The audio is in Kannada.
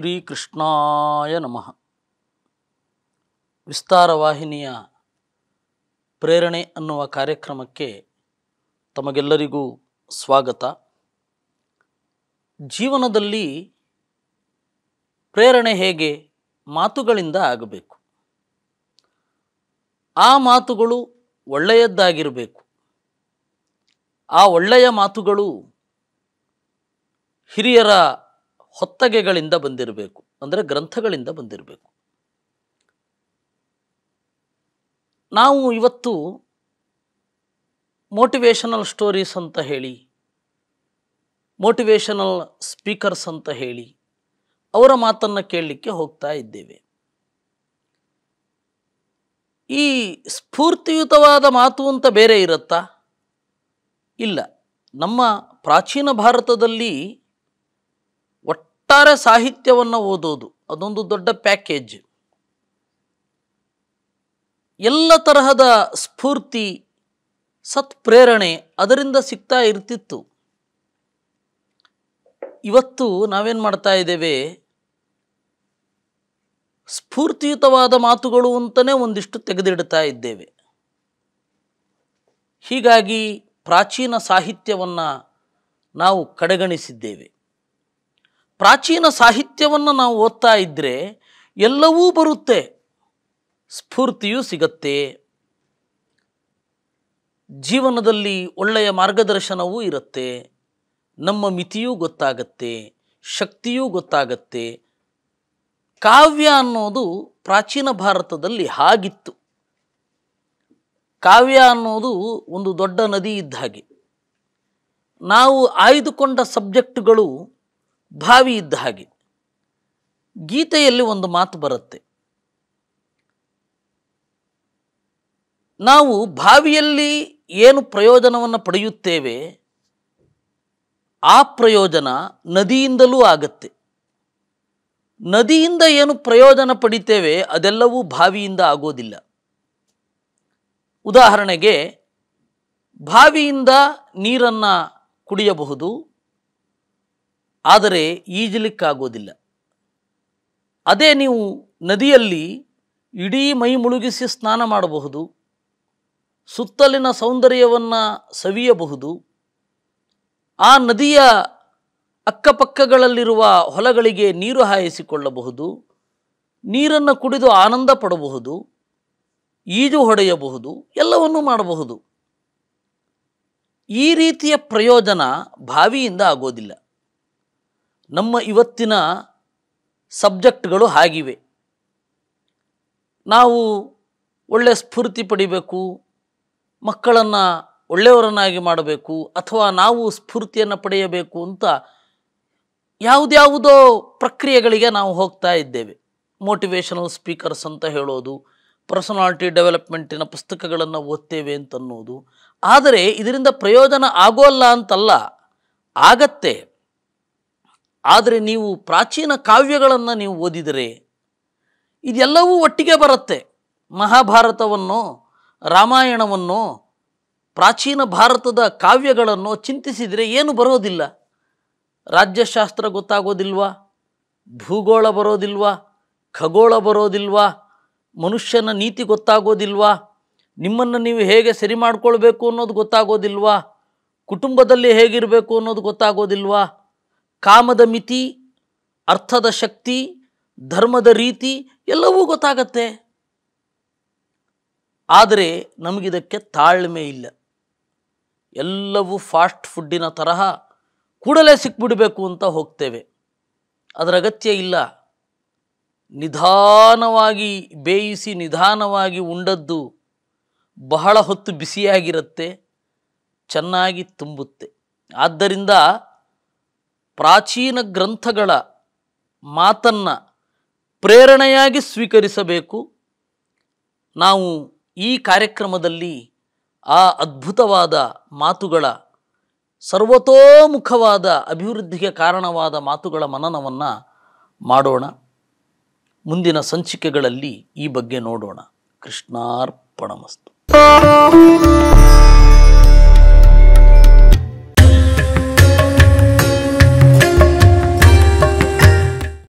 ಶ್ರೀಕೃಷ್ಣಾಯ ನಮಃ ವಿಸ್ತಾರ ವಾಹಿನಿಯ ಪ್ರೇರಣೆ ಅನ್ನುವ ಕಾರ್ಯಕ್ರಮಕ್ಕೆ ತಮಗೆಲ್ಲರಿಗೂ ಸ್ವಾಗತ ಜೀವನದಲ್ಲಿ ಪ್ರೇರಣೆ ಹೇಗೆ ಮಾತುಗಳಿಂದ ಆಗಬೇಕು ಆ ಮಾತುಗಳು ಒಳ್ಳೆಯದ್ದಾಗಿರಬೇಕು ಆ ಒಳ್ಳೆಯ ಮಾತುಗಳು ಹಿರಿಯರ ಹೊತ್ತಗೆಗಳಿಂದ ಬಂದಿರಬೇಕು ಅಂದರೆ ಗ್ರಂಥಗಳಿಂದ ಬಂದಿರಬೇಕು ನಾವು ಇವತ್ತು ಮೋಟಿವೇಶನಲ್ ಸ್ಟೋರೀಸ್ ಅಂತ ಹೇಳಿ ಮೋಟಿವೇಶನಲ್ ಸ್ಪೀಕರ್ಸ್ ಅಂತ ಹೇಳಿ ಅವರ ಮಾತನ್ನು ಕೇಳಲಿಕ್ಕೆ ಹೋಗ್ತಾ ಇದ್ದೇವೆ ಈ ಸ್ಫೂರ್ತಿಯುತವಾದ ಮಾತು ಅಂತ ಬೇರೆ ಇರುತ್ತಾ ಇಲ್ಲ ನಮ್ಮ ಪ್ರಾಚೀನ ಭಾರತದಲ್ಲಿ ಒಟ್ಟಾರೆ ಸಾಹಿತ್ಯವನ್ನು ಓದೋದು ಅದೊಂದು ದೊಡ್ಡ ಪ್ಯಾಕೇಜ್ ಎಲ್ಲ ತರಹದ ಸ್ಫೂರ್ತಿ ಸತ್ಪ್ರೇರಣೆ ಅದರಿಂದ ಸಿಗ್ತಾ ಇರ್ತಿತ್ತು ಇವತ್ತು ನಾವೇನು ಮಾಡ್ತಾ ಇದ್ದೇವೆ ಸ್ಫೂರ್ತಿಯುತವಾದ ಮಾತುಗಳು ಅಂತಲೇ ಒಂದಿಷ್ಟು ತೆಗೆದಿಡ್ತಾ ಇದ್ದೇವೆ ಹೀಗಾಗಿ ಪ್ರಾಚೀನ ಸಾಹಿತ್ಯವನ್ನು ನಾವು ಕಡೆಗಣಿಸಿದ್ದೇವೆ ಪ್ರಾಚೀನ ಸಾಹಿತ್ಯವನ್ನು ನಾವು ಓದ್ತಾ ಇದ್ದರೆ ಎಲ್ಲವೂ ಬರುತ್ತೆ ಸ್ಫೂರ್ತಿಯೂ ಸಿಗತ್ತೆ ಜೀವನದಲ್ಲಿ ಒಳ್ಳೆಯ ಮಾರ್ಗದರ್ಶನವೂ ಇರುತ್ತೆ ನಮ್ಮ ಮಿತಿಯೂ ಗೊತ್ತಾಗತ್ತೆ ಶಕ್ತಿಯೂ ಗೊತ್ತಾಗತ್ತೆ ಕಾವ್ಯ ಅನ್ನೋದು ಪ್ರಾಚೀನ ಭಾರತದಲ್ಲಿ ಹಾಗಿತ್ತು ಕಾವ್ಯ ಅನ್ನೋದು ಒಂದು ದೊಡ್ಡ ನದಿ ಇದ್ದ ಹಾಗೆ ನಾವು ಆಯ್ದುಕೊಂಡ ಸಬ್ಜೆಕ್ಟ್ಗಳು ಭಾವಿ ಇದ್ದ ಹಾಗೆ ಗೀತೆಯಲ್ಲಿ ಒಂದು ಮಾತು ಬರುತ್ತೆ ನಾವು ಭಾವಿಯಲ್ಲಿ ಏನು ಪ್ರಯೋಜನವನ್ನು ಪಡೆಯುತ್ತೇವೆ ಆ ಪ್ರಯೋಜನ ನದಿಯಿಂದಲೂ ಆಗತ್ತೆ ನದಿಯಿಂದ ಏನು ಪ್ರಯೋಜನ ಪಡಿತೇವೆ ಅದೆಲ್ಲವೂ ಬಾವಿಯಿಂದ ಆಗೋದಿಲ್ಲ ಉದಾಹರಣೆಗೆ ಬಾವಿಯಿಂದ ನೀರನ್ನು ಕುಡಿಯಬಹುದು ಆದರೆ ಈಜಲಿಕ್ಕಾಗೋದಿಲ್ಲ ಅದೇ ನೀವು ನದಿಯಲ್ಲಿ ಇಡೀ ಮೈ ಮುಳುಗಿಸಿ ಸ್ನಾನ ಮಾಡಬಹುದು ಸುತ್ತಲಿನ ಸೌಂದರ್ಯವನ್ನು ಸವಿಯಬಹುದು ಆ ನದಿಯ ಅಕ್ಕಪಕ್ಕಗಳಲ್ಲಿರುವ ಹೊಲಗಳಿಗೆ ನೀರು ಹಾಯಿಸಿಕೊಳ್ಳಬಹುದು ನೀರನ್ನು ಕುಡಿದು ಆನಂದ ಪಡಬಹುದು ಈಜು ಹೊಡೆಯಬಹುದು ಎಲ್ಲವನ್ನೂ ಮಾಡಬಹುದು ಈ ರೀತಿಯ ಪ್ರಯೋಜನ ಬಾವಿಯಿಂದ ಆಗೋದಿಲ್ಲ ನಮ್ಮ ಇವತ್ತಿನ ಸಬ್ಜೆಕ್ಟ್ಗಳು ಆಗಿವೆ ನಾವು ಒಳ್ಳೆಯ ಸ್ಫೂರ್ತಿ ಪಡಿಬೇಕು ಮಕ್ಕಳನ್ನು ಒಳ್ಳೆಯವರನ್ನಾಗಿ ಮಾಡಬೇಕು ಅಥವಾ ನಾವು ಸ್ಫೂರ್ತಿಯನ್ನು ಪಡೆಯಬೇಕು ಅಂತ ಯಾವುದ್ಯಾವುದೋ ಪ್ರಕ್ರಿಯೆಗಳಿಗೆ ನಾವು ಹೋಗ್ತಾ ಇದ್ದೇವೆ ಮೋಟಿವೇಶನಲ್ ಸ್ಪೀಕರ್ಸ್ ಅಂತ ಹೇಳೋದು ಪರ್ಸನಾಲಿಟಿ ಡೆವಲಪ್ಮೆಂಟಿನ ಪುಸ್ತಕಗಳನ್ನು ಓದ್ತೇವೆ ಅಂತನ್ನೋದು ಆದರೆ ಇದರಿಂದ ಪ್ರಯೋಜನ ಆಗೋಲ್ಲ ಅಂತಲ್ಲ ಆಗತ್ತೆ ಆದರೆ ನೀವು ಪ್ರಾಚೀನ ಕಾವ್ಯಗಳನ್ನು ನೀವು ಓದಿದರೆ ಇದೆಲ್ಲವೂ ಒಟ್ಟಿಗೆ ಬರುತ್ತೆ ಮಹಾಭಾರತವನ್ನು ರಾಮಾಯಣವನ್ನು ಪ್ರಾಚೀನ ಭಾರತದ ಕಾವ್ಯಗಳನ್ನು ಚಿಂತಿಸಿದರೆ ಏನು ಬರೋದಿಲ್ಲ ರಾಜ್ಯಶಾಸ್ತ್ರ ಗೊತ್ತಾಗೋದಿಲ್ವಾ ಭೂಗೋಳ ಬರೋದಿಲ್ವಾ ಖಗೋಳ ಬರೋದಿಲ್ವಾ ಮನುಷ್ಯನ ನೀತಿ ಗೊತ್ತಾಗೋದಿಲ್ವಾ ನಿಮ್ಮನ್ನು ನೀವು ಹೇಗೆ ಸರಿ ಮಾಡಿಕೊಳ್ಬೇಕು ಅನ್ನೋದು ಗೊತ್ತಾಗೋದಿಲ್ವಾ ಕುಟುಂಬದಲ್ಲಿ ಹೇಗಿರಬೇಕು ಅನ್ನೋದು ಗೊತ್ತಾಗೋದಿಲ್ವಾ ಕಾಮದ ಮಿತಿ ಅರ್ಥದ ಶಕ್ತಿ ಧರ್ಮದ ರೀತಿ ಎಲ್ಲವೂ ಗೊತ್ತಾಗತ್ತೆ ಆದರೆ ನಮಗಿದಕ್ಕೆ ತಾಳ್ಮೆ ಇಲ್ಲ ಎಲ್ಲವೂ ಫಾಸ್ಟ್ ಫುಡ್ಡಿನ ತರಹ ಕೂಡಲೇ ಸಿಕ್ಬಿಡಬೇಕು ಅಂತ ಹೋಗ್ತೇವೆ ಅದರ ಅಗತ್ಯ ಇಲ್ಲ ನಿಧಾನವಾಗಿ ಬೇಯಿಸಿ ನಿಧಾನವಾಗಿ ಉಂಡದ್ದು ಬಹಳ ಹೊತ್ತು ಬಿಸಿಯಾಗಿರುತ್ತೆ ಚೆನ್ನಾಗಿ ತುಂಬುತ್ತೆ ಆದ್ದರಿಂದ ಪ್ರಾಚೀನ ಗ್ರಂಥಗಳ ಮಾತನ್ನು ಪ್ರೇರಣೆಯಾಗಿ ಸ್ವೀಕರಿಸಬೇಕು ನಾವು ಈ ಕಾರ್ಯಕ್ರಮದಲ್ಲಿ ಆ ಅದ್ಭುತವಾದ ಮಾತುಗಳ ಸರ್ವತೋಮುಖವಾದ ಅಭಿವೃದ್ಧಿಗೆ ಕಾರಣವಾದ ಮಾತುಗಳ ಮನನವನ್ನು ಮಾಡೋಣ ಮುಂದಿನ ಸಂಚಿಕೆಗಳಲ್ಲಿ ಈ ಬಗ್ಗೆ ನೋಡೋಣ ಕೃಷ್ಣಾರ್ಪಣಮಸ್ತು